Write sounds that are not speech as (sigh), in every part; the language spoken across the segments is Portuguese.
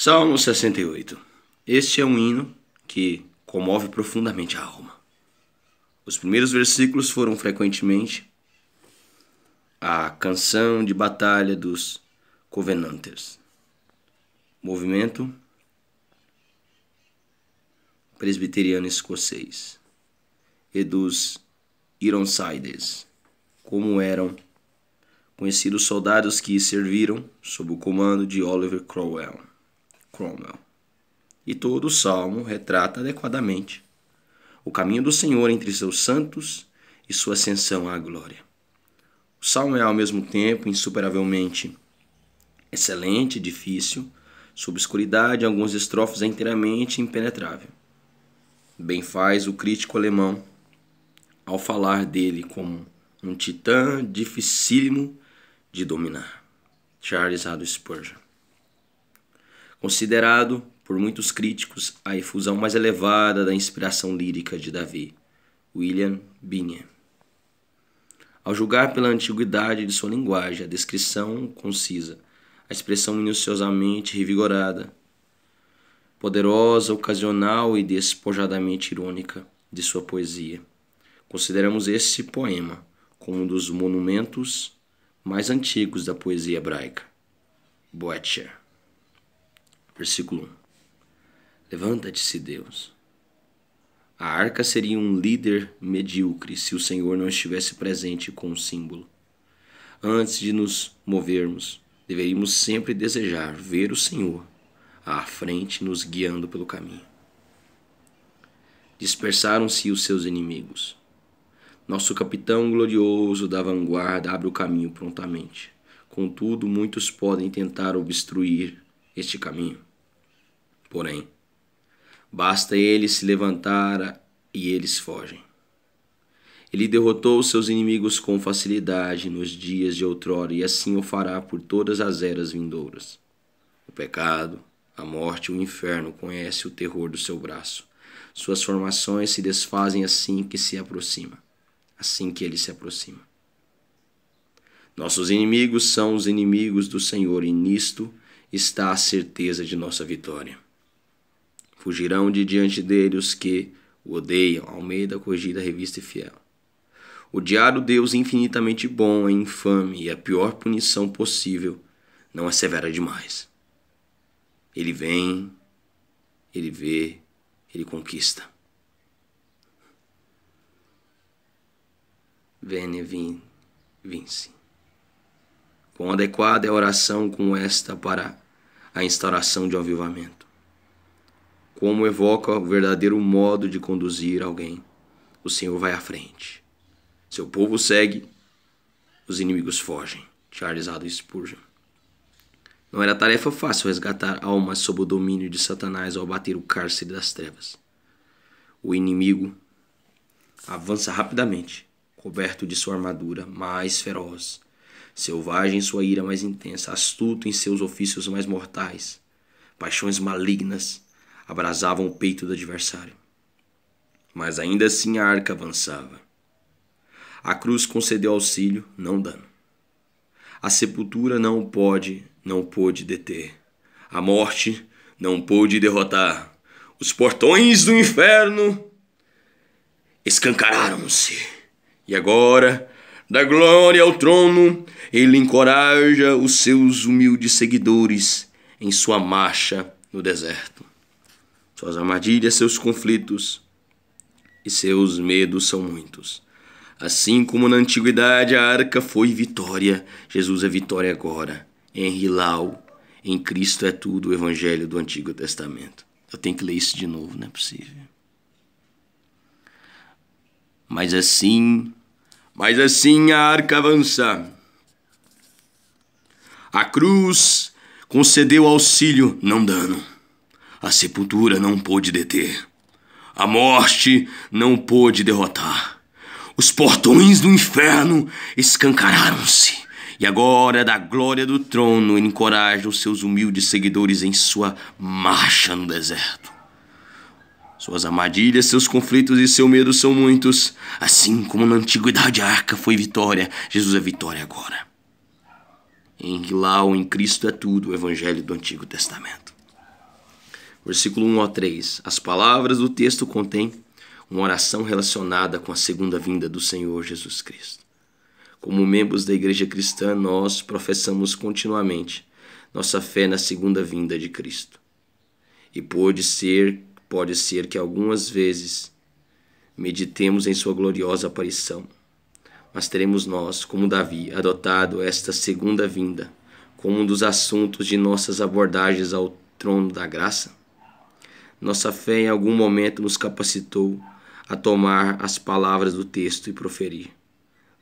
Salmo 68. Este é um hino que comove profundamente a alma. Os primeiros versículos foram frequentemente a canção de batalha dos Covenanters, movimento presbiteriano escocês, e dos Ironsides, como eram conhecidos soldados que serviram sob o comando de Oliver Cromwell. Cromwell. E todo o salmo retrata adequadamente o caminho do Senhor entre seus santos e sua ascensão à glória. O salmo é ao mesmo tempo insuperavelmente excelente, difícil, sob escuridade, algumas estrofes é inteiramente impenetrável. Bem faz o crítico alemão ao falar dele como um titã dificílimo de dominar. Charles Haddon Spurgeon considerado por muitos críticos a efusão mais elevada da inspiração lírica de Davi, William Binion. Ao julgar pela antiguidade de sua linguagem, a descrição concisa, a expressão minuciosamente revigorada, poderosa, ocasional e despojadamente irônica de sua poesia. Consideramos esse poema como um dos monumentos mais antigos da poesia hebraica. Boetcher Versículo 1. Levanta-te-se, Deus. A arca seria um líder medíocre se o Senhor não estivesse presente com o símbolo. Antes de nos movermos, deveríamos sempre desejar ver o Senhor à frente nos guiando pelo caminho. Dispersaram-se os seus inimigos. Nosso capitão glorioso da vanguarda abre o caminho prontamente. Contudo, muitos podem tentar obstruir este caminho. Porém, basta ele se levantar e eles fogem. Ele derrotou seus inimigos com facilidade nos dias de outrora, e assim o fará por todas as eras vindouras. O pecado, a morte e o inferno conhece o terror do seu braço. Suas formações se desfazem assim que se aproxima, assim que ele se aproxima. Nossos inimigos são os inimigos do Senhor, e nisto está a certeza de nossa vitória. Fugirão de diante dele os que o odeiam. Almeida, corrigida, revista e fiel. Odiar o Deus é infinitamente bom é infame e a pior punição possível não é severa demais. Ele vem, ele vê, ele conquista. Vene vin, vinci. Quão adequada é a oração com esta para a instauração de um avivamento como evoca o verdadeiro modo de conduzir alguém. O Senhor vai à frente. Seu povo segue, os inimigos fogem. Charles Adolf Spurgeon. Não era tarefa fácil resgatar almas sob o domínio de Satanás ao bater o cárcere das trevas. O inimigo avança rapidamente, coberto de sua armadura mais feroz, selvagem em sua ira mais intensa, astuto em seus ofícios mais mortais, paixões malignas abrasavam o peito do adversário. Mas ainda assim a arca avançava. A cruz concedeu auxílio, não dano. A sepultura não pode, não pôde deter. A morte não pôde derrotar. Os portões do inferno escancararam-se. E agora, da glória ao trono, ele encoraja os seus humildes seguidores em sua marcha no deserto. Suas armadilhas, seus conflitos e seus medos são muitos. Assim como na antiguidade a arca foi vitória, Jesus é vitória agora. Em Hilal, em Cristo é tudo o evangelho do Antigo Testamento. Eu tenho que ler isso de novo, não é possível. Mas assim, mas assim a arca avança. A cruz concedeu auxílio, não dano. A sepultura não pôde deter. A morte não pôde derrotar. Os portões do inferno escancararam-se. E agora, da glória do trono, encoraja os seus humildes seguidores em sua marcha no deserto. Suas armadilhas, seus conflitos e seu medo são muitos. Assim como na antiguidade a arca foi vitória, Jesus é vitória agora. Em Hilal, em Cristo é tudo o evangelho do Antigo Testamento versículo 1 a 3. As palavras do texto contêm uma oração relacionada com a segunda vinda do Senhor Jesus Cristo. Como membros da igreja cristã, nós professamos continuamente nossa fé na segunda vinda de Cristo. E pode ser, pode ser que algumas vezes meditemos em sua gloriosa aparição, mas teremos nós, como Davi, adotado esta segunda vinda como um dos assuntos de nossas abordagens ao trono da graça? nossa fé em algum momento nos capacitou a tomar as palavras do texto e proferir: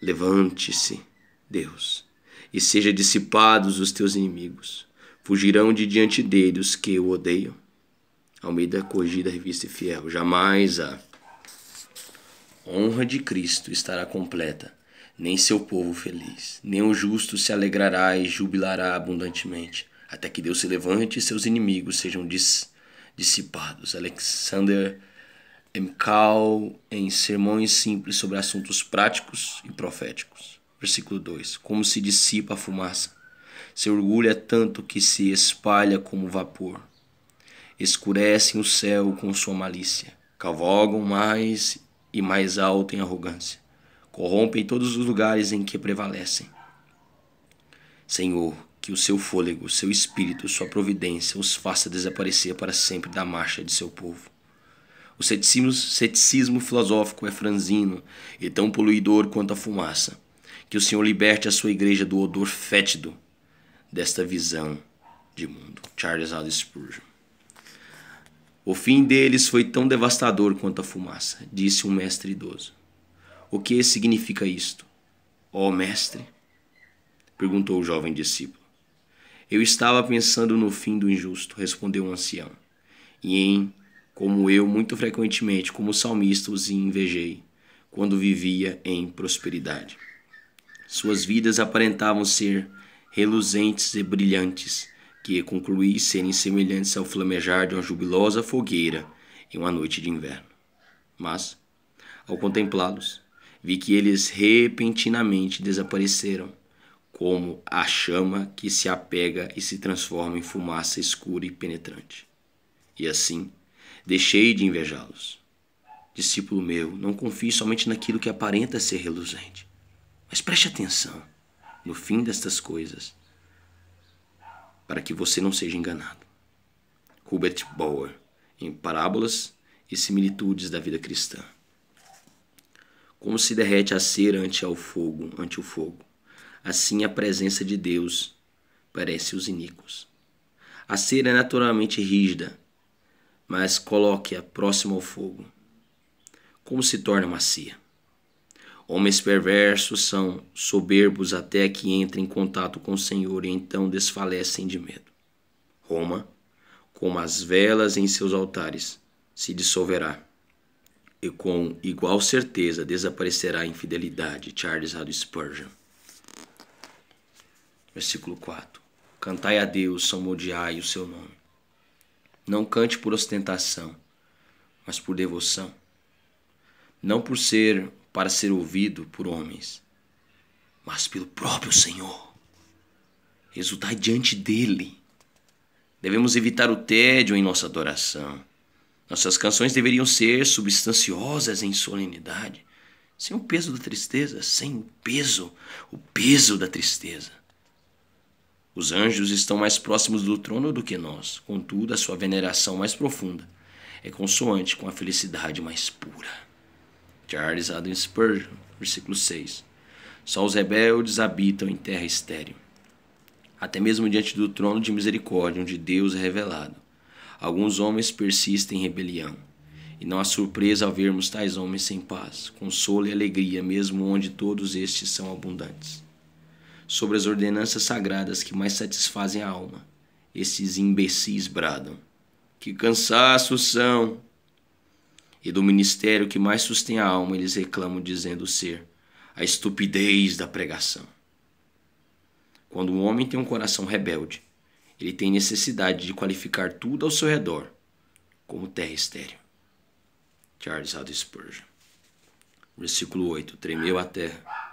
Levante-se, Deus, e seja dissipados os teus inimigos. Fugirão de diante dele os que o odeiam. Almeida Corrigida, Revista e Fiel. Jamais a honra de Cristo estará completa, nem seu povo feliz, nem o justo se alegrará e jubilará abundantemente, até que Deus se levante e seus inimigos sejam dissipados dissipados. Alexander Mkal em Sermões Simples sobre Assuntos Práticos e Proféticos. Versículo 2: Como se dissipa a fumaça. Seu orgulho é tanto que se espalha como vapor. Escurecem o céu com sua malícia. Cavalgam mais e mais alto em arrogância. Corrompem todos os lugares em que prevalecem. Senhor, que o seu fôlego, seu espírito, sua providência os faça desaparecer para sempre da marcha de seu povo. O ceticismo, ceticismo filosófico é franzino e tão poluidor quanto a fumaça. Que o Senhor liberte a sua igreja do odor fétido desta visão de mundo. Charles Aldous Spurgeon. O fim deles foi tão devastador quanto a fumaça, disse um mestre idoso. O que significa isto? Ó oh, mestre, perguntou o jovem discípulo. Eu estava pensando no fim do injusto, respondeu o ancião, e em como eu muito frequentemente, como salmista, os invejei, quando vivia em prosperidade. Suas vidas aparentavam ser reluzentes e brilhantes, que concluí serem semelhantes ao flamejar de uma jubilosa fogueira em uma noite de inverno. Mas, ao contemplá-los, vi que eles repentinamente desapareceram como a chama que se apega e se transforma em fumaça escura e penetrante. E assim, deixei de invejá-los. Discípulo meu, não confie somente naquilo que aparenta ser reluzente, mas preste atenção no fim destas coisas, para que você não seja enganado. Hubert Bauer, em Parábolas e Similitudes da Vida Cristã. Como se derrete a cera ante ao fogo, ante o fogo Assim, a presença de Deus parece os iníquos. A cera é naturalmente rígida, mas coloque-a próximo ao fogo. Como se torna macia? Homens perversos são soberbos até que entrem em contato com o Senhor e então desfalecem de medo. Roma, como as velas em seus altares, se dissolverá e com igual certeza desaparecerá a infidelidade. Charles Haddon Spurgeon Versículo 4. Cantai a Deus, salmodiai o seu nome. Não cante por ostentação, mas por devoção. Não por ser para ser ouvido por homens, mas pelo próprio Senhor. Resultai diante dele. Devemos evitar o tédio em nossa adoração. Nossas canções deveriam ser substanciosas em solenidade, sem o peso da tristeza, sem o peso, o peso da tristeza. Os anjos estão mais próximos do trono do que nós, contudo, a sua veneração mais profunda é consoante com a felicidade mais pura. Charles Adam Spurgeon, versículo 6. Só os rebeldes habitam em terra estéril. Até mesmo diante do trono de misericórdia onde Deus é revelado, alguns homens persistem em rebelião. E não há surpresa ao vermos tais homens sem paz, consolo e alegria, mesmo onde todos estes são abundantes sobre as ordenanças sagradas que mais satisfazem a alma. Esses imbecis bradam. Que cansaço são! E do ministério que mais sustém a alma, eles reclamam, dizendo ser a estupidez da pregação. Quando um homem tem um coração rebelde, ele tem necessidade de qualificar tudo ao seu redor como terra estéreo. Charles Haddon Spurgeon. Versículo 8. Tremeu a terra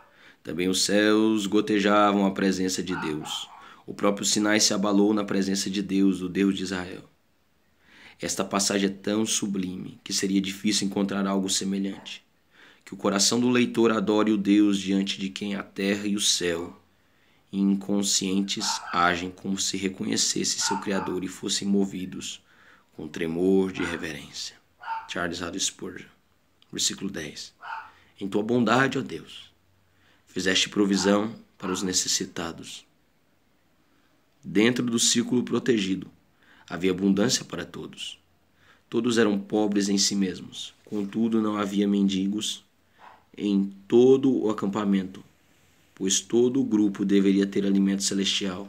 também os céus gotejavam a presença de Deus. O próprio Sinai se abalou na presença de Deus, o Deus de Israel. Esta passagem é tão sublime que seria difícil encontrar algo semelhante. Que o coração do leitor adore o Deus diante de quem a terra e o céu, inconscientes, agem como se reconhecesse seu Criador e fossem movidos com tremor de reverência. Charles Haddon Spurgeon, versículo 10. Em tua bondade, ó Deus Fizeste provisão para os necessitados. Dentro do círculo protegido havia abundância para todos. Todos eram pobres em si mesmos, contudo não havia mendigos em todo o acampamento, pois todo o grupo deveria ter alimento celestial.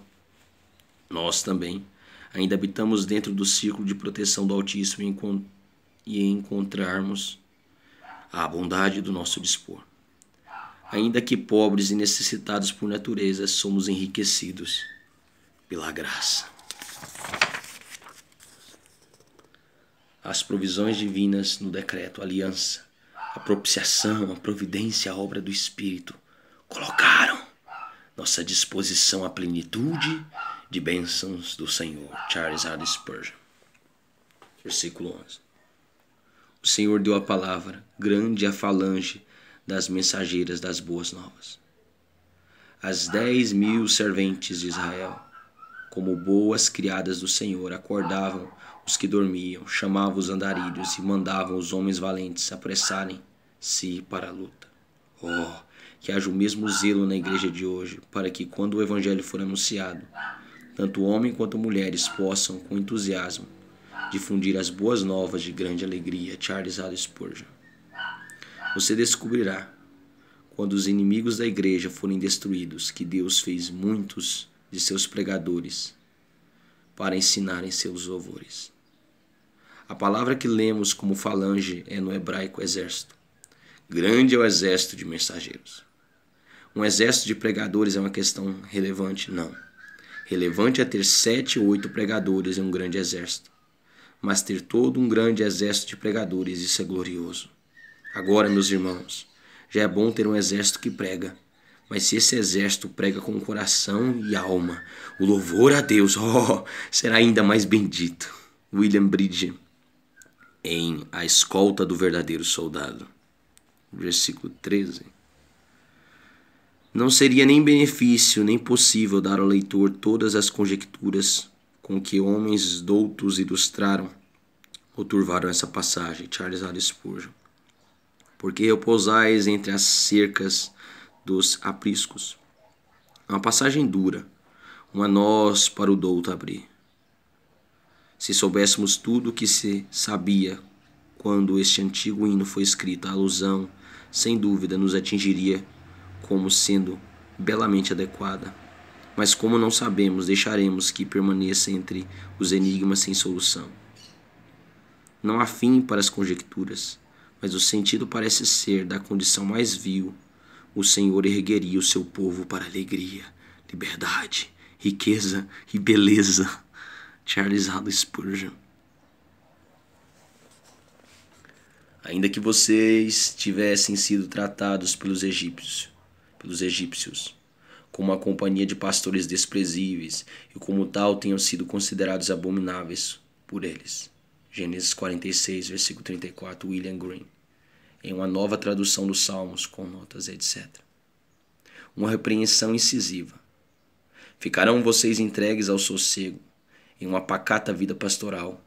Nós também ainda habitamos dentro do círculo de proteção do Altíssimo e encontrarmos a bondade do nosso dispor ainda que pobres e necessitados por natureza, somos enriquecidos pela graça. As provisões divinas no decreto, aliança, a propiciação, a providência, a obra do Espírito, colocaram nossa disposição à plenitude de bênçãos do Senhor. Charles Haddon Spurgeon. Versículo 11. O Senhor deu a palavra, grande a falange das mensageiras das boas novas. As dez mil serventes de Israel, como boas criadas do Senhor, acordavam os que dormiam, chamavam os andarilhos e mandavam os homens valentes apressarem-se para a luta. Oh, que haja o mesmo zelo na igreja de hoje, para que quando o evangelho for anunciado, tanto homem quanto mulheres possam, com entusiasmo, difundir as boas novas de grande alegria. Charles Alice Spurgeon. Você descobrirá, quando os inimigos da igreja forem destruídos, que Deus fez muitos de seus pregadores para ensinarem seus louvores. A palavra que lemos como falange é no hebraico exército. Grande é o exército de mensageiros. Um exército de pregadores é uma questão relevante? Não. Relevante é ter sete ou oito pregadores em um grande exército. Mas ter todo um grande exército de pregadores, isso é glorioso. Agora, meus irmãos, já é bom ter um exército que prega. Mas se esse exército prega com coração e alma, o louvor a Deus, (laughs) oh, será ainda mais bendito. William Bridge, em A Escolta do Verdadeiro Soldado, versículo 13. Não seria nem benefício, nem possível dar ao leitor todas as conjecturas com que homens doutos ilustraram ou turvaram essa passagem, Charles Alice Spurgeon porque repousais entre as cercas dos apriscos. É uma passagem dura, uma nós para o douto abrir. Se soubéssemos tudo o que se sabia quando este antigo hino foi escrito, a alusão, sem dúvida, nos atingiria como sendo belamente adequada. Mas como não sabemos, deixaremos que permaneça entre os enigmas sem solução. Não há fim para as conjecturas mas o sentido parece ser da condição mais vil. O Senhor ergueria o seu povo para alegria, liberdade, riqueza e beleza. Charles Haddon Spurgeon. Ainda que vocês tivessem sido tratados pelos egípcios, pelos egípcios, como uma companhia de pastores desprezíveis e como tal tenham sido considerados abomináveis por eles. Gênesis 46, versículo 34, William Green em uma nova tradução dos Salmos com notas, etc. Uma repreensão incisiva. Ficarão vocês entregues ao sossego, em uma pacata vida pastoral,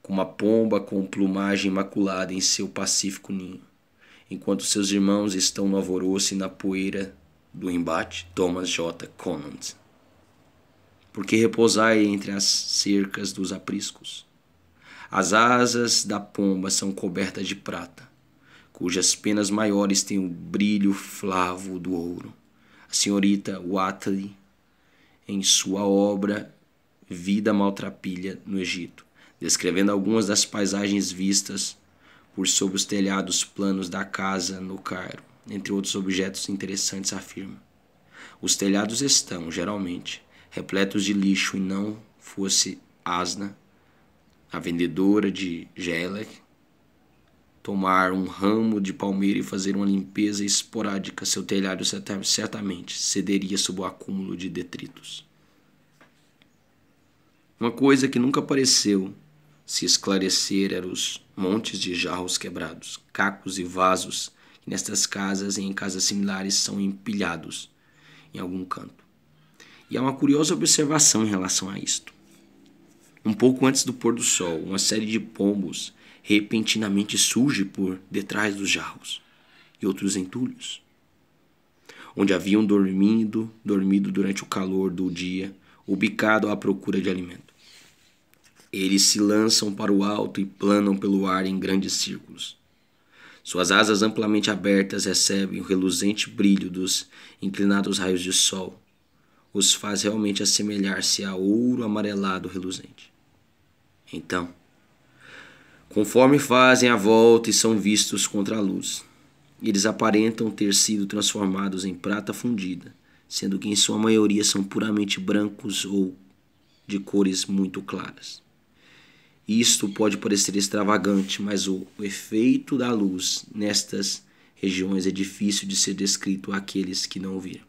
como a pomba com plumagem imaculada em seu pacífico ninho, enquanto seus irmãos estão no alvoroço e na poeira do embate. Thomas J. Conant. Porque repousai entre as cercas dos apriscos. As asas da pomba são cobertas de prata cujas penas maiores têm o brilho flavo do ouro. A senhorita Watley, em sua obra Vida Maltrapilha no Egito, descrevendo algumas das paisagens vistas por sob os telhados planos da casa no Cairo, entre outros objetos interessantes, afirma. Os telhados estão, geralmente, repletos de lixo e não fosse Asna, a vendedora de Gelec, tomar um ramo de palmeira e fazer uma limpeza esporádica, seu telhado certamente cederia sob o acúmulo de detritos. Uma coisa que nunca apareceu se esclarecer eram os montes de jarros quebrados, cacos e vasos que nestas casas e em casas similares são empilhados em algum canto. E há uma curiosa observação em relação a isto. Um pouco antes do pôr do sol, uma série de pombos repentinamente surge por detrás dos jarros e outros entulhos, onde haviam dormido, dormido durante o calor do dia, ubicado à procura de alimento. Eles se lançam para o alto e planam pelo ar em grandes círculos. Suas asas amplamente abertas recebem o reluzente brilho dos inclinados raios de sol, os faz realmente assemelhar-se a ouro amarelado reluzente. Então, Conforme fazem a volta e são vistos contra a luz, eles aparentam ter sido transformados em prata fundida, sendo que em sua maioria são puramente brancos ou de cores muito claras. Isto pode parecer extravagante, mas o, o efeito da luz nestas regiões é difícil de ser descrito àqueles que não viram.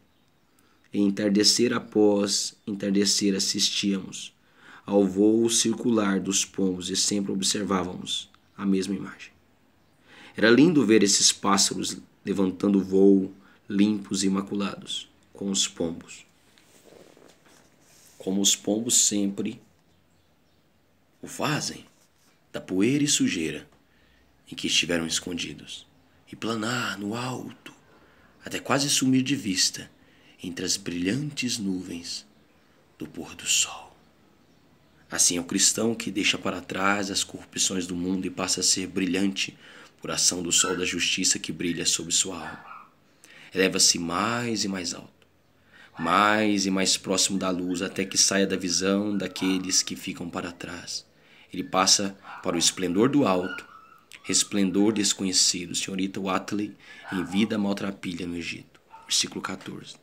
Em entardecer após entardecer assistíamos ao vôo circular dos pombos e sempre observávamos a mesma imagem. Era lindo ver esses pássaros levantando vôo limpos e imaculados, com os pombos. Como os pombos sempre o fazem, da poeira e sujeira em que estiveram escondidos, e planar no alto, até quase sumir de vista entre as brilhantes nuvens do pôr do sol. Assim, é o cristão que deixa para trás as corrupções do mundo e passa a ser brilhante por ação do sol da justiça que brilha sobre sua alma. Eleva-se mais e mais alto, mais e mais próximo da luz, até que saia da visão daqueles que ficam para trás. Ele passa para o esplendor do alto, resplendor desconhecido. Senhorita Watley em vida maltrapilha no Egito. Versículo 14.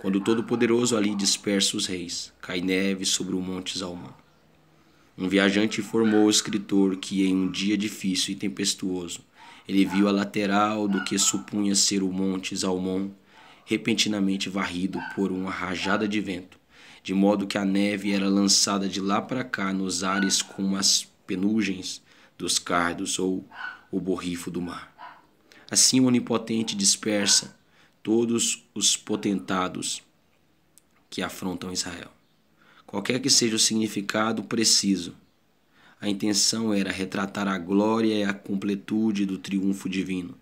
Quando o Todo-Poderoso ali dispersa os reis, cai neve sobre o Monte Zalmão. Um viajante informou o escritor que em um dia difícil e tempestuoso, ele viu a lateral do que supunha ser o Monte Zalmon repentinamente varrido por uma rajada de vento, de modo que a neve era lançada de lá para cá nos ares como as penugens dos cardos ou o borrifo do mar. Assim o onipotente dispersa todos os potentados que afrontam Israel. Qualquer que seja o significado preciso, a intenção era retratar a glória e a completude do triunfo divino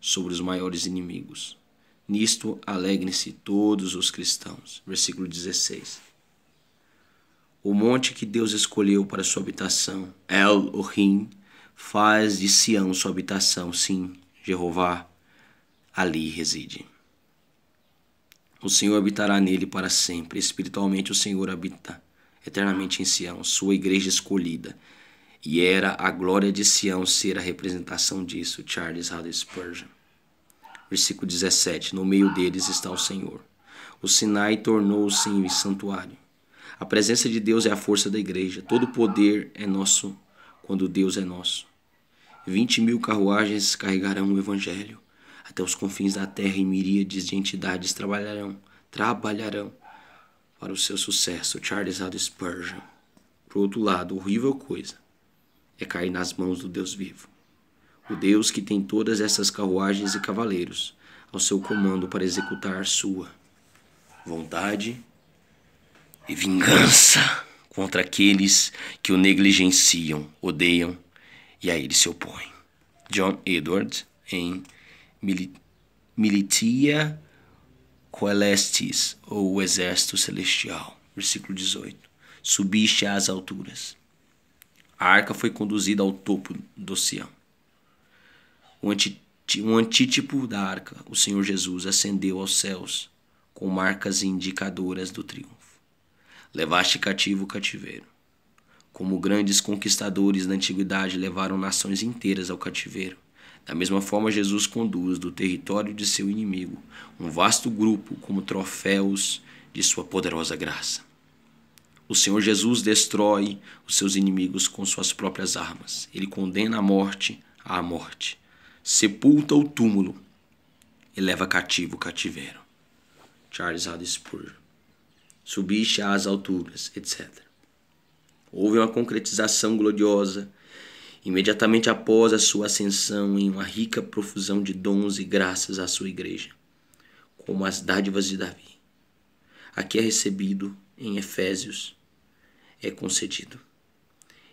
sobre os maiores inimigos. Nisto alegrem-se todos os cristãos. Versículo 16. O monte que Deus escolheu para sua habitação, El Ohim, faz de Sião sua habitação, sim, Jeová ali reside. O Senhor habitará nele para sempre. Espiritualmente, o Senhor habita eternamente em Sião, sua igreja escolhida. E era a glória de Sião ser a representação disso. Charles Haddon Spurgeon. Versículo 17: No meio deles está o Senhor. O Sinai tornou-se em santuário. A presença de Deus é a força da igreja. Todo poder é nosso quando Deus é nosso. Vinte mil carruagens carregarão o evangelho até os confins da terra e miríades de entidades trabalharão, trabalharão para o seu sucesso. Charles Aldous Spurgeon. Por outro lado, horrível coisa é cair nas mãos do Deus vivo. O Deus que tem todas essas carruagens e cavaleiros ao seu comando para executar sua vontade e vingança contra aqueles que o negligenciam, odeiam e a ele se opõem. John Edward em militia coelestis, ou o exército celestial. Versículo 18. Subiste às alturas. A arca foi conduzida ao topo do oceano. Um, um antítipo da arca, o Senhor Jesus, ascendeu aos céus com marcas indicadoras do triunfo. Levaste cativo o cativeiro. Como grandes conquistadores da antiguidade levaram nações inteiras ao cativeiro, da mesma forma, Jesus conduz do território de seu inimigo um vasto grupo como troféus de sua poderosa graça. O Senhor Jesus destrói os seus inimigos com suas próprias armas. Ele condena a morte à morte, sepulta o túmulo e leva cativo o cativeiro. Charles Haddon Spurgeon. Subiste às alturas, etc. Houve uma concretização gloriosa imediatamente após a sua ascensão em uma rica profusão de dons e graças à sua igreja, como as dádivas de Davi. Aqui é recebido em Efésios, é concedido.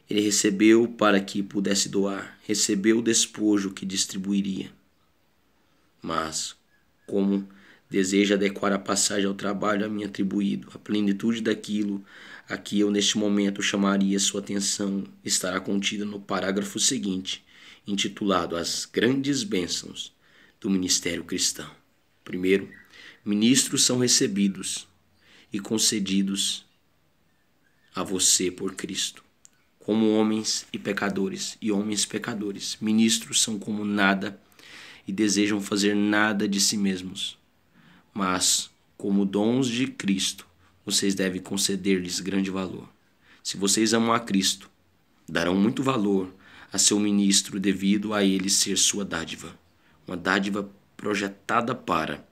Ele recebeu para que pudesse doar, recebeu o despojo que distribuiria. Mas, como Deseja adequar a passagem ao trabalho a mim atribuído, a plenitude daquilo a que eu neste momento chamaria sua atenção estará contida no parágrafo seguinte, intitulado As Grandes Bênçãos do Ministério Cristão. Primeiro, ministros são recebidos e concedidos a você por Cristo, como homens e pecadores, e homens pecadores. Ministros são como nada e desejam fazer nada de si mesmos mas, como dons de Cristo, vocês devem conceder-lhes grande valor. Se vocês amam a Cristo, darão muito valor a seu ministro devido a ele ser sua dádiva, uma dádiva projetada para,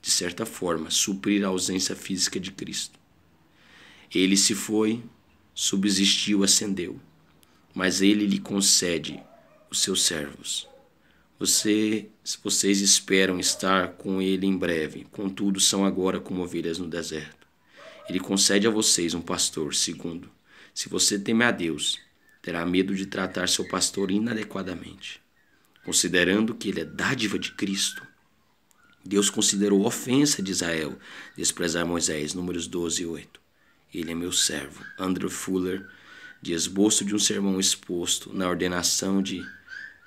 de certa forma, suprir a ausência física de Cristo. Ele se foi, subsistiu, ascendeu, mas ele lhe concede os seus servos. Você, vocês esperam estar com ele em breve, contudo são agora como ovelhas no deserto. Ele concede a vocês um pastor, segundo. Se você teme a Deus, terá medo de tratar seu pastor inadequadamente. Considerando que ele é dádiva de Cristo, Deus considerou ofensa de Israel desprezar Moisés, números 12 e 8. Ele é meu servo. Andrew Fuller, de esboço de um sermão exposto na ordenação de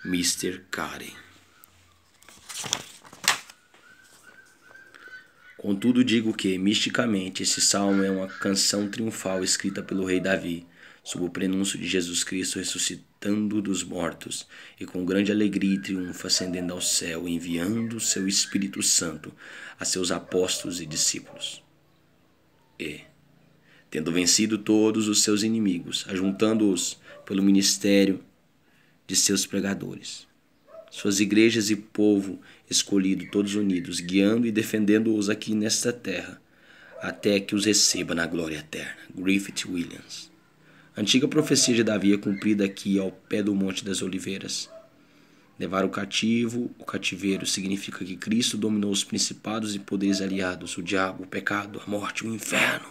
Mr. Karen. Contudo, digo que, misticamente, esse salmo é uma canção triunfal escrita pelo rei Davi, sob o prenúncio de Jesus Cristo ressuscitando dos mortos, e com grande alegria e triunfo ascendendo ao céu, enviando seu Espírito Santo a seus apóstolos e discípulos. E, tendo vencido todos os seus inimigos, ajuntando-os pelo ministério de seus pregadores. Suas igrejas e povo escolhido, todos unidos, guiando e defendendo-os aqui nesta terra, até que os receba na glória eterna. Griffith Williams. Antiga profecia de Davi é cumprida aqui ao pé do Monte das Oliveiras. Levar o cativo, o cativeiro, significa que Cristo dominou os principados e poderes aliados, o diabo, o pecado, a morte, o inferno.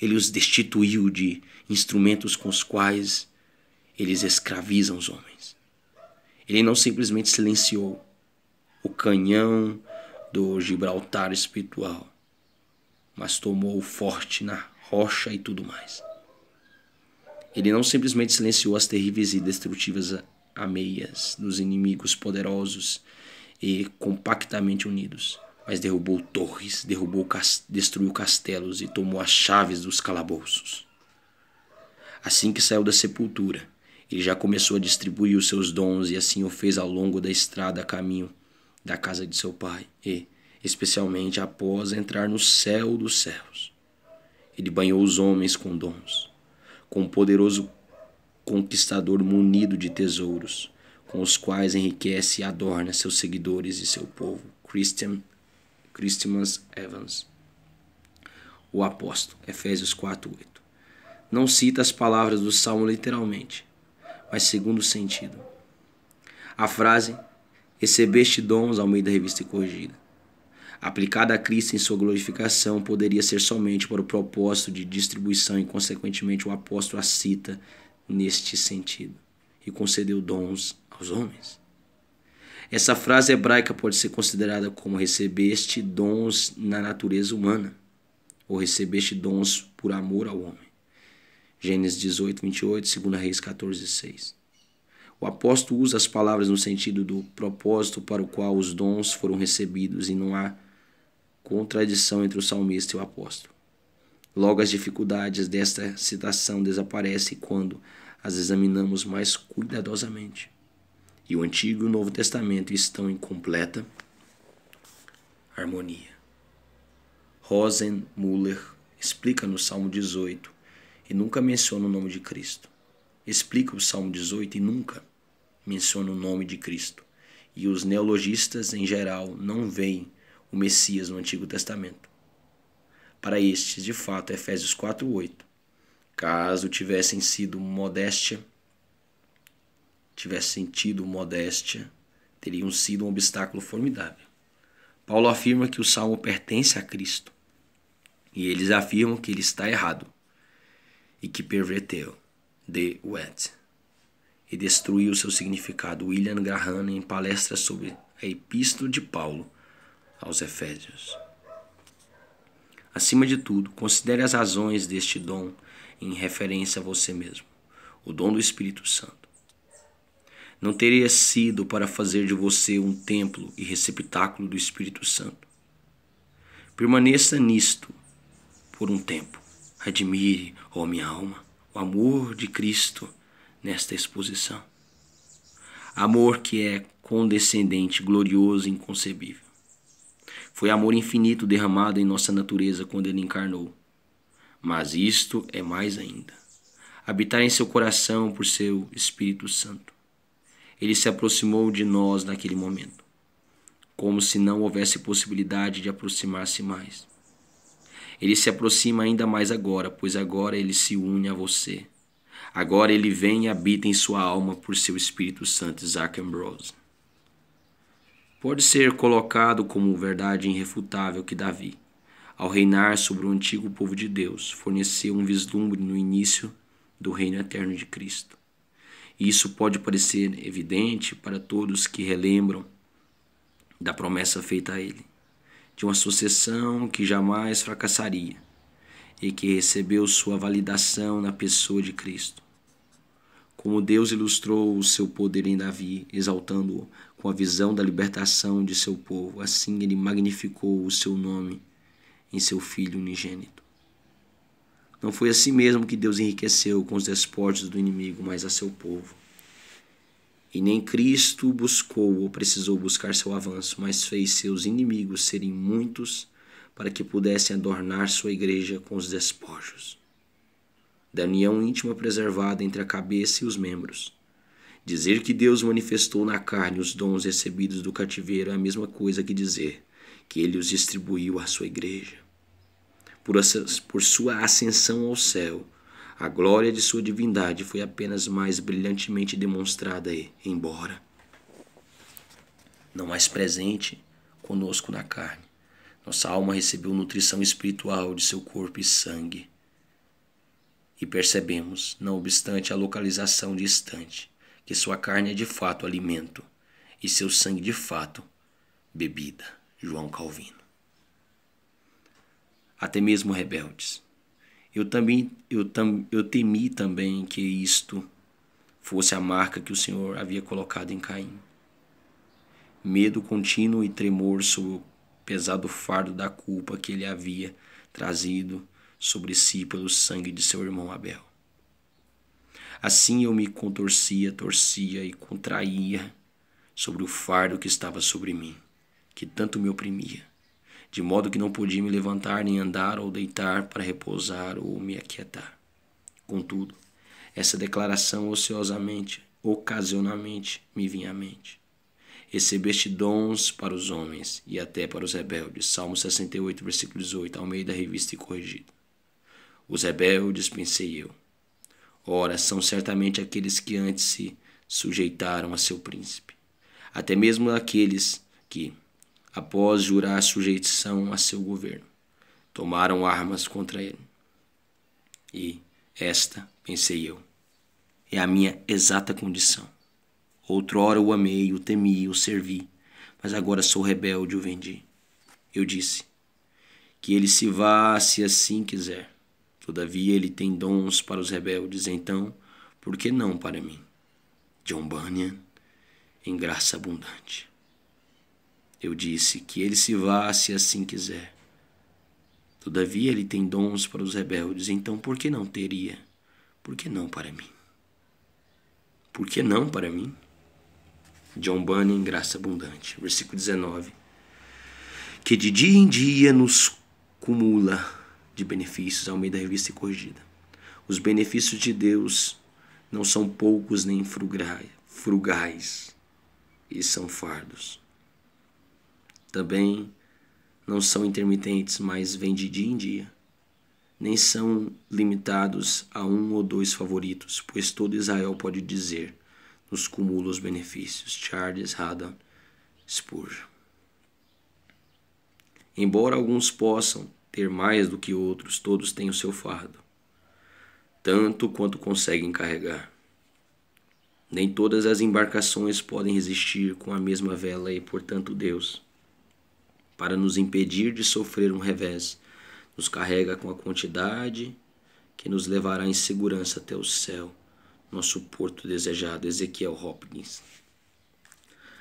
Ele os destituiu de instrumentos com os quais eles escravizam os homens. Ele não simplesmente silenciou o canhão do Gibraltar espiritual, mas tomou o forte na rocha e tudo mais. Ele não simplesmente silenciou as terríveis e destrutivas ameias dos inimigos poderosos e compactamente unidos, mas derrubou torres, derrubou, destruiu castelos e tomou as chaves dos calabouços. Assim que saiu da sepultura, ele já começou a distribuir os seus dons e assim o fez ao longo da estrada a caminho da casa de seu pai e, especialmente, após entrar no céu dos céus. Ele banhou os homens com dons, com um poderoso conquistador munido de tesouros, com os quais enriquece e adorna seus seguidores e seu povo. Christian, Christmas Evans, o apóstolo, Efésios 4:8. Não cita as palavras do salmo literalmente, mas segundo o sentido. A frase recebeste dons ao meio da revista e corrigida, aplicada a Cristo em sua glorificação, poderia ser somente para o propósito de distribuição e, consequentemente, o apóstolo a cita neste sentido e concedeu dons aos homens. Essa frase hebraica pode ser considerada como recebeste dons na natureza humana, ou recebeste dons por amor ao homem. Gênesis 18, 28, 2 Reis 14, 6. O apóstolo usa as palavras no sentido do propósito para o qual os dons foram recebidos e não há contradição entre o salmista e o apóstolo. Logo, as dificuldades desta citação desaparecem quando as examinamos mais cuidadosamente. E o Antigo e o Novo Testamento estão em completa harmonia. Rosenmuller explica no Salmo 18 e nunca menciona o nome de Cristo. Explica o Salmo 18 e nunca menciona o nome de Cristo. E os neologistas, em geral, não veem o Messias no Antigo Testamento. Para estes, de fato, Efésios 4:8. Caso tivessem sido modéstia, tivessem tido modéstia, teriam sido um obstáculo formidável. Paulo afirma que o salmo pertence a Cristo. E eles afirmam que ele está errado e que perverteu The Wet e destruiu seu significado. William Graham em palestra sobre a Epístola de Paulo aos Efésios. Acima de tudo, considere as razões deste dom em referência a você mesmo, o dom do Espírito Santo. Não teria sido para fazer de você um templo e receptáculo do Espírito Santo. Permaneça nisto por um tempo. Admire, ó minha alma, o amor de Cristo nesta exposição. Amor que é condescendente, glorioso e inconcebível. Foi amor infinito derramado em nossa natureza quando ele encarnou. Mas isto é mais ainda. Habitar em seu coração por seu Espírito Santo. Ele se aproximou de nós naquele momento, como se não houvesse possibilidade de aproximar-se mais. Ele se aproxima ainda mais agora, pois agora ele se une a você. Agora ele vem e habita em sua alma por seu Espírito Santo, Isaac Ambrose. Pode ser colocado como verdade irrefutável que Davi, ao reinar sobre o antigo povo de Deus, forneceu um vislumbre no início do reino eterno de Cristo. E isso pode parecer evidente para todos que relembram da promessa feita a ele de uma sucessão que jamais fracassaria e que recebeu sua validação na pessoa de Cristo. Como Deus ilustrou o seu poder em Davi, exaltando-o com a visão da libertação de seu povo, assim ele magnificou o seu nome em seu filho unigênito. Não foi assim mesmo que Deus enriqueceu com os desportos do inimigo, mas a seu povo. E nem Cristo buscou ou precisou buscar seu avanço, mas fez seus inimigos serem muitos para que pudessem adornar sua igreja com os despojos. Da é união íntima preservada entre a cabeça e os membros. Dizer que Deus manifestou na carne os dons recebidos do cativeiro é a mesma coisa que dizer que ele os distribuiu à sua igreja. Por, por sua ascensão ao céu, a glória de sua divindade foi apenas mais brilhantemente demonstrada e, embora não mais presente conosco na carne, nossa alma recebeu nutrição espiritual de seu corpo e sangue. E percebemos, não obstante a localização distante, que sua carne é de fato alimento e seu sangue de fato bebida. João Calvino. Até mesmo rebeldes eu também eu, tam, eu temi também que isto fosse a marca que o Senhor havia colocado em Caim. Medo contínuo e tremor sobre o pesado fardo da culpa que ele havia trazido sobre si pelo sangue de seu irmão Abel. Assim eu me contorcia, torcia e contraía sobre o fardo que estava sobre mim, que tanto me oprimia de modo que não podia me levantar, nem andar ou deitar para repousar ou me aquietar. Contudo, essa declaração ociosamente, ocasionalmente, me vinha à mente. Recebeste dons para os homens e até para os rebeldes. Salmo 68, versículo 18, ao meio da revista e corrigido. Os rebeldes, pensei eu. Ora, são certamente aqueles que antes se sujeitaram a seu príncipe. Até mesmo aqueles que, após jurar sujeição a seu governo. Tomaram armas contra ele. E esta, pensei eu, é a minha exata condição. Outrora o amei, o temi, o servi, mas agora sou rebelde e o vendi. Eu disse: Que ele se vá se assim quiser. Todavia ele tem dons para os rebeldes, então, por que não para mim? John Bunyan, em graça abundante. Eu disse que ele se vá se assim quiser. Todavia ele tem dons para os rebeldes, então por que não teria? Por que não para mim? Por que não para mim? John Bunyan, Graça Abundante, versículo 19. Que de dia em dia nos cumula de benefícios, ao meio da revista corrigida. Os benefícios de Deus não são poucos nem frugais, frugais e são fardos também não são intermitentes, mas vêm de dia em dia. Nem são limitados a um ou dois favoritos, pois todo Israel pode dizer: nos cumula os benefícios. Charles Haddon Spurgeon. Embora alguns possam ter mais do que outros, todos têm o seu fardo, tanto quanto conseguem carregar. Nem todas as embarcações podem resistir com a mesma vela e, portanto, Deus para nos impedir de sofrer um revés. Nos carrega com a quantidade que nos levará em segurança até o céu, nosso porto desejado. Ezequiel Hopkins.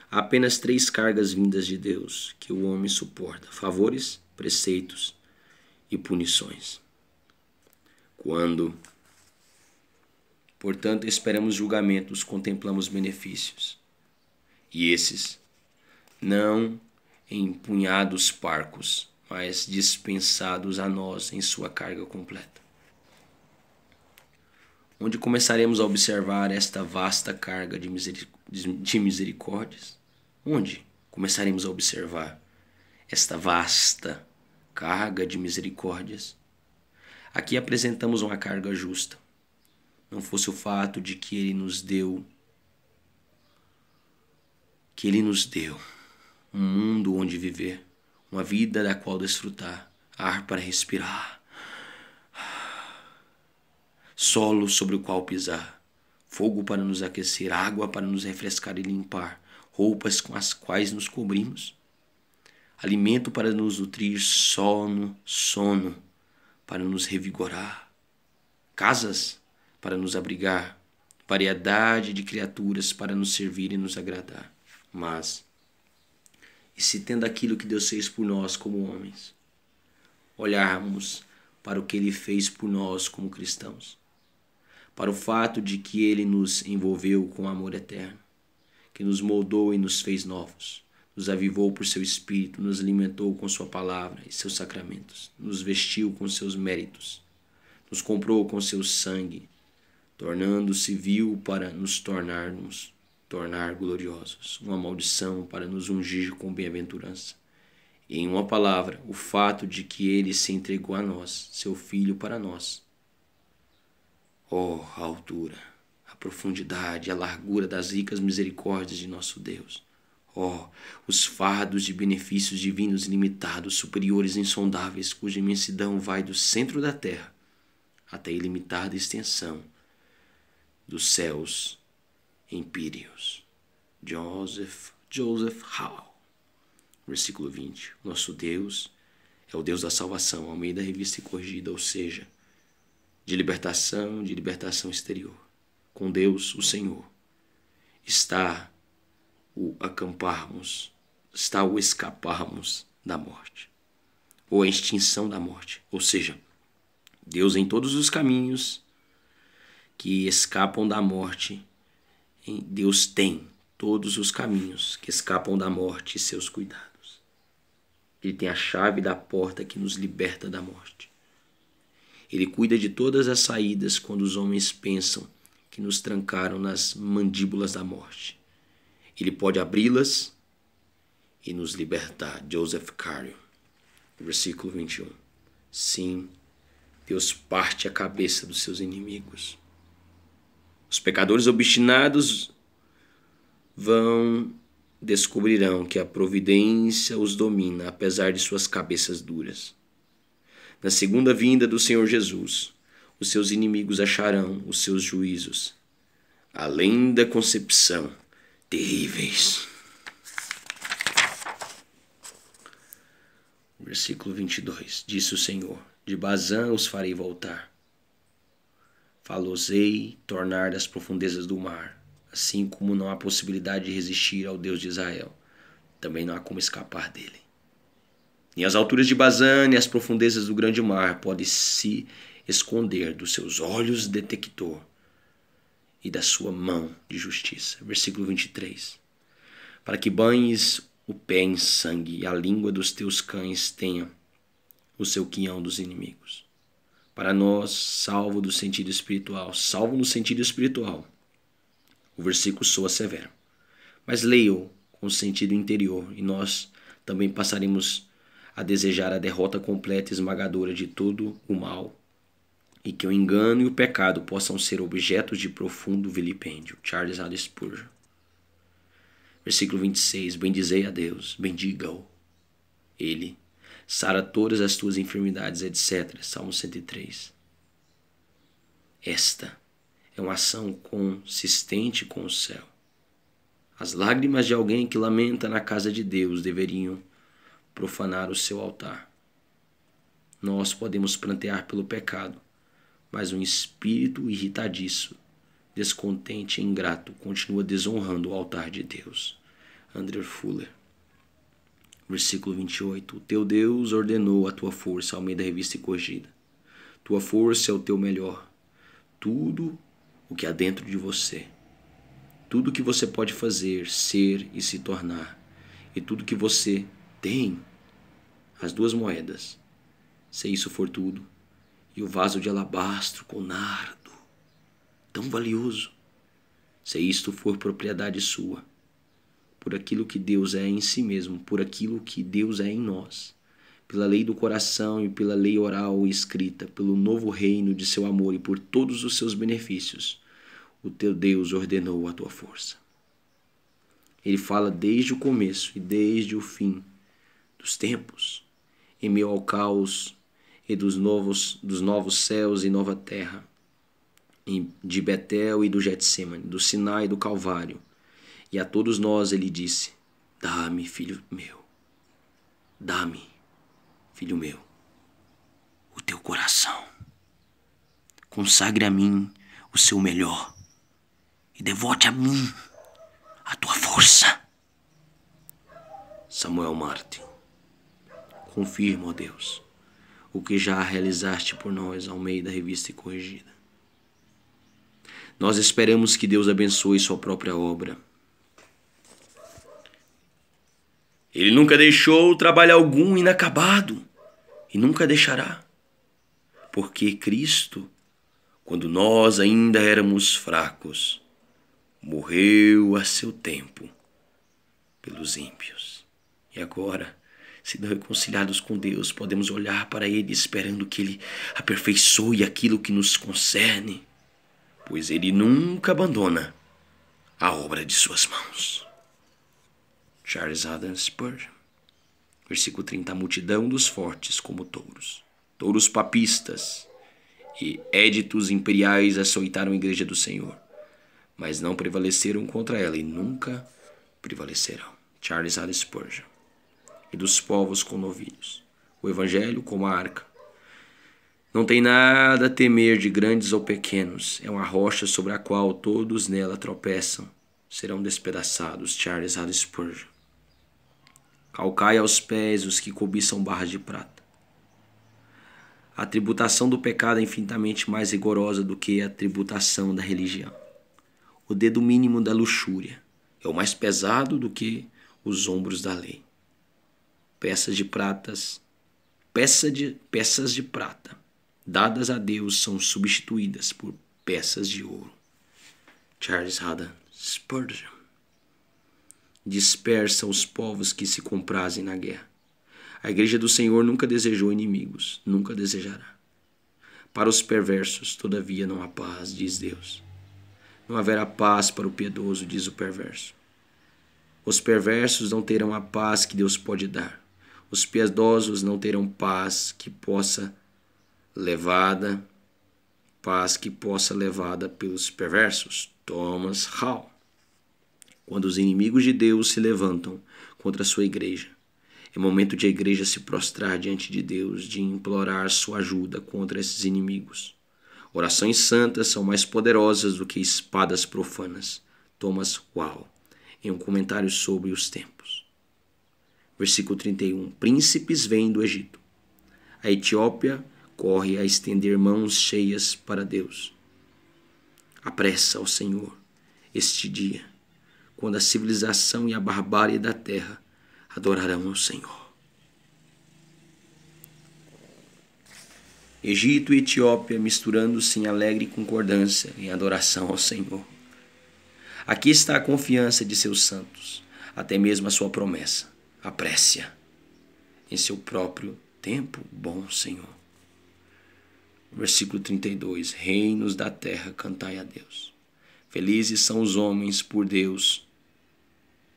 Há apenas três cargas vindas de Deus que o homem suporta: favores, preceitos e punições. Quando, portanto, esperamos julgamentos, contemplamos benefícios. E esses não em punhados parcos, mas dispensados a nós em sua carga completa. Onde começaremos a observar esta vasta carga de, miseric... de misericórdias? Onde começaremos a observar esta vasta carga de misericórdias? Aqui apresentamos uma carga justa. Não fosse o fato de que ele nos deu que ele nos deu um mundo onde viver, uma vida da qual desfrutar, ar para respirar, solo sobre o qual pisar, fogo para nos aquecer, água para nos refrescar e limpar, roupas com as quais nos cobrimos, alimento para nos nutrir, sono, sono para nos revigorar, casas para nos abrigar, variedade de criaturas para nos servir e nos agradar. Mas e se tendo aquilo que Deus fez por nós como homens, olharmos para o que ele fez por nós como cristãos, para o fato de que ele nos envolveu com amor eterno, que nos moldou e nos fez novos, nos avivou por seu espírito, nos alimentou com sua palavra e seus sacramentos, nos vestiu com seus méritos, nos comprou com seu sangue, tornando-se vil para nos tornarmos tornar gloriosos, uma maldição para nos ungir com bem-aventurança. Em uma palavra, o fato de que ele se entregou a nós, seu filho para nós. Oh, a altura, a profundidade, a largura das ricas misericórdias de nosso Deus. Oh, os fardos de benefícios divinos ilimitados, superiores e insondáveis, cuja imensidão vai do centro da terra até a ilimitada extensão dos céus Empírios, Joseph, Joseph Howell. Versículo 20. Nosso Deus é o Deus da salvação, ao meio da revista corrigida, ou seja, de libertação, de libertação exterior. Com Deus, o Senhor, está o acamparmos, está o escaparmos da morte, ou a extinção da morte, ou seja, Deus em todos os caminhos que escapam da morte Deus tem todos os caminhos que escapam da morte e seus cuidados. Ele tem a chave da porta que nos liberta da morte. Ele cuida de todas as saídas quando os homens pensam que nos trancaram nas mandíbulas da morte. Ele pode abri-las e nos libertar. Joseph Cario, versículo 21. Sim, Deus parte a cabeça dos seus inimigos os pecadores obstinados vão descobrirão que a providência os domina, apesar de suas cabeças duras. Na segunda vinda do Senhor Jesus, os seus inimigos acharão os seus juízos, além da concepção, terríveis. Versículo 22: Disse o Senhor: De Bazã os farei voltar Falosei tornar das profundezas do mar, assim como não há possibilidade de resistir ao Deus de Israel, também não há como escapar dele. Nem as alturas de Bazan, nem as profundezas do grande mar podem se esconder dos seus olhos detector e da sua mão de justiça. Versículo 23. Para que banhes o pé em sangue e a língua dos teus cães tenha o seu quinhão dos inimigos para nós, salvo do sentido espiritual, salvo no sentido espiritual. O versículo soa severo. Mas leio com sentido interior e nós também passaremos a desejar a derrota completa e esmagadora de todo o mal e que o engano e o pecado possam ser objetos de profundo vilipêndio. Charles Haddon Spurgeon. Versículo 26. Bendizei a Deus, bendiga-o. Ele sara todas as tuas enfermidades, etc. Salmo 103. Esta é uma ação consistente com o céu. As lágrimas de alguém que lamenta na casa de Deus deveriam profanar o seu altar. Nós podemos plantear pelo pecado, mas um espírito irritadiço, descontente e ingrato continua desonrando o altar de Deus. Andrew Fuller Versículo 28. O teu Deus ordenou a tua força, ao meio da revista e corrigida. Tua força é o teu melhor. Tudo o que há dentro de você. Tudo o que você pode fazer, ser e se tornar. E tudo que você tem. As duas moedas. Se isso for tudo. E o vaso de alabastro com nardo. Tão valioso. Se isto for propriedade sua por aquilo que Deus é em si mesmo, por aquilo que Deus é em nós, pela lei do coração e pela lei oral e escrita, pelo novo reino de seu amor e por todos os seus benefícios, o teu Deus ordenou a tua força. Ele fala desde o começo e desde o fim dos tempos, em meio ao caos e dos novos, dos novos céus e nova terra, de Betel e do Getsemane, do Sinai e do Calvário, e a todos nós ele disse: Dá-me, filho meu, dá-me, filho meu, o teu coração. Consagre a mim o seu melhor e devote a mim a tua força. Samuel Martin, confirma, ó Deus, o que já realizaste por nós ao meio da revista e corrigida. Nós esperamos que Deus abençoe sua própria obra Ele nunca deixou trabalho algum inacabado e nunca deixará. Porque Cristo, quando nós ainda éramos fracos, morreu a seu tempo pelos ímpios. E agora, se reconciliados com Deus, podemos olhar para Ele esperando que Ele aperfeiçoe aquilo que nos concerne, pois Ele nunca abandona a obra de Suas mãos. Charles Adams Spurgeon. Versículo 30. A multidão dos fortes como touros. Touros papistas e éditos imperiais açoitaram a igreja do Senhor, mas não prevaleceram contra ela e nunca prevalecerão. Charles Adams Spurgeon. E dos povos com novilhos. O evangelho como a arca. Não tem nada a temer de grandes ou pequenos. É uma rocha sobre a qual todos nela tropeçam. Serão despedaçados. Charles Adams Spurgeon. Calcai aos pés os que cobiçam barras de prata. A tributação do pecado é infinitamente mais rigorosa do que a tributação da religião. O dedo mínimo da luxúria é o mais pesado do que os ombros da lei. Peças de pratas, peça de, peças de prata, dadas a Deus são substituídas por peças de ouro. Charles Haddon Spurgeon dispersa os povos que se comprazem na guerra. A igreja do Senhor nunca desejou inimigos, nunca desejará. Para os perversos, todavia, não há paz, diz Deus. Não haverá paz para o piedoso, diz o perverso. Os perversos não terão a paz que Deus pode dar. Os piedosos não terão paz que possa levada, paz que possa levada pelos perversos. Thomas Hall quando os inimigos de Deus se levantam contra a sua igreja. É momento de a igreja se prostrar diante de Deus, de implorar sua ajuda contra esses inimigos. Orações santas são mais poderosas do que espadas profanas. Thomas Wall, em um comentário sobre os tempos. Versículo 31. Príncipes vêm do Egito. A Etiópia corre a estender mãos cheias para Deus. Apressa ao Senhor este dia quando a civilização e a barbárie da terra adorarão o Senhor. Egito e Etiópia misturando-se em alegre concordância em adoração ao Senhor. Aqui está a confiança de seus santos, até mesmo a sua promessa. Apresse-a em seu próprio tempo, bom Senhor. Versículo 32: Reinos da terra, cantai a Deus. Felizes são os homens por Deus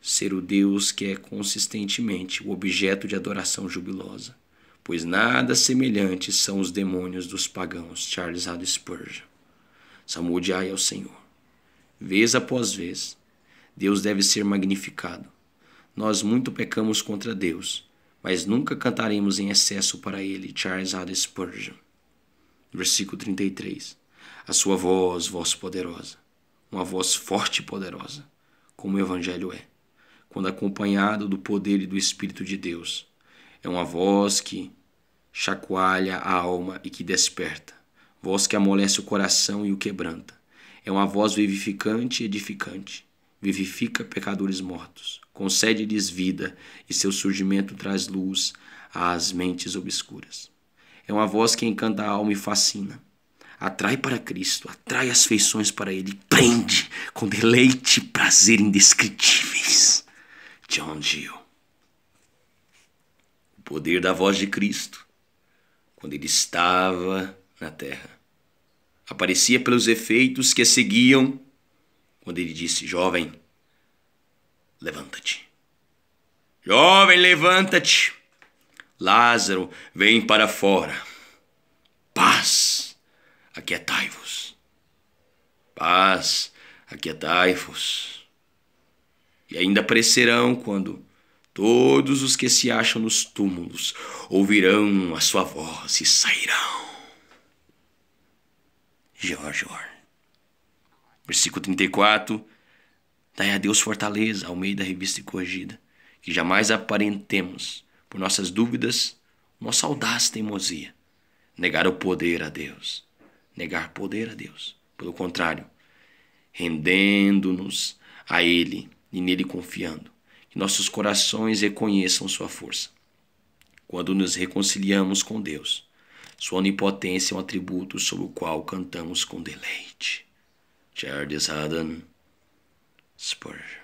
ser o Deus que é consistentemente o objeto de adoração jubilosa, pois nada semelhantes são os demônios dos pagãos. Charles Haddon Spurgeon. Salmodiai ao Senhor. Vez após vez, Deus deve ser magnificado. Nós muito pecamos contra Deus, mas nunca cantaremos em excesso para Ele. Charles Haddon Spurgeon. Versículo 33. A sua voz, voz poderosa, uma voz forte e poderosa, como o Evangelho é quando acompanhado do poder e do Espírito de Deus. É uma voz que chacoalha a alma e que desperta, voz que amolece o coração e o quebranta. É uma voz vivificante e edificante. Vivifica pecadores mortos, concede-lhes vida e seu surgimento traz luz às mentes obscuras. É uma voz que encanta a alma e fascina. Atrai para Cristo, atrai as feições para Ele, prende com deleite e prazer indescritíveis. John Gill. O poder da voz de Cristo, quando ele estava na terra, aparecia pelos efeitos que a seguiam quando ele disse: Jovem, levanta-te. Jovem, levanta-te. Lázaro, vem para fora. Paz, aquietai-vos. Paz, aquietai-vos e ainda aparecerão quando todos os que se acham nos túmulos ouvirão a sua voz e sairão. George Orr. Versículo 34. Dai a Deus fortaleza ao meio da revista corrigida, que jamais aparentemos, por nossas dúvidas, nossa audaz teimosia, negar o poder a Deus. Negar poder a Deus. Pelo contrário, rendendo-nos a Ele e nele confiando, que nossos corações reconheçam sua força. Quando nos reconciliamos com Deus, sua onipotência é um atributo sobre o qual cantamos com deleite. Charles Haddon Spurgeon